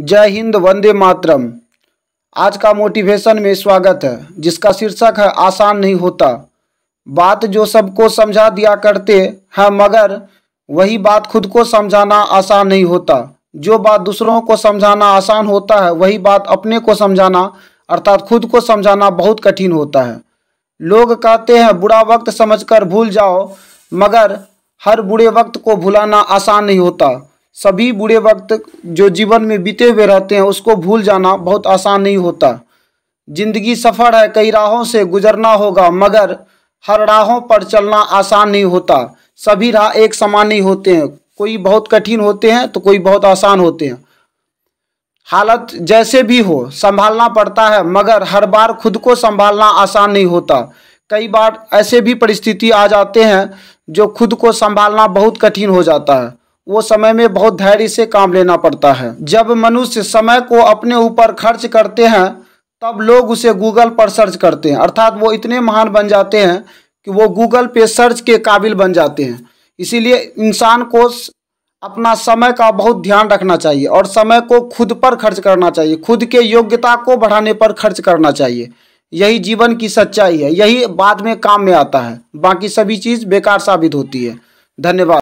जय हिंद वंदे मातरम आज का मोटिवेशन में स्वागत है जिसका शीर्षक है आसान नहीं होता बात जो सबको समझा दिया करते हैं मगर वही बात खुद को समझाना आसान नहीं होता जो बात दूसरों को समझाना आसान होता है वही बात अपने को समझाना अर्थात खुद को समझाना बहुत कठिन होता है लोग कहते हैं बुरा वक्त समझकर भूल जाओ मगर हर बुरे वक्त को भुलाना आसान नहीं होता सभी बुरे वक्त जो जीवन में बीते हुए रहते हैं उसको भूल जाना बहुत आसान नहीं होता जिंदगी सफर है कई राहों से गुजरना होगा मगर हर राहों पर चलना आसान नहीं होता सभी राह एक समान नहीं होते हैं कोई बहुत कठिन होते हैं तो कोई बहुत आसान होते हैं हालत जैसे भी हो संभालना पड़ता है मगर हर बार खुद को संभालना आसान नहीं होता कई बार ऐसे भी परिस्थिति आ जाते हैं जो खुद को संभालना बहुत कठिन हो जाता है वो समय में बहुत धैर्य से काम लेना पड़ता है जब मनुष्य समय को अपने ऊपर खर्च करते हैं तब लोग उसे गूगल पर सर्च करते हैं अर्थात वो इतने महान बन जाते हैं कि वो गूगल पे सर्च के काबिल बन जाते हैं इसीलिए इंसान को अपना समय का बहुत ध्यान रखना चाहिए और समय को खुद पर खर्च करना चाहिए खुद के योग्यता को बढ़ाने पर खर्च करना चाहिए यही जीवन की सच्चाई है यही बाद में काम में आता है बाकी सभी चीज़ बेकार साबित होती है धन्यवाद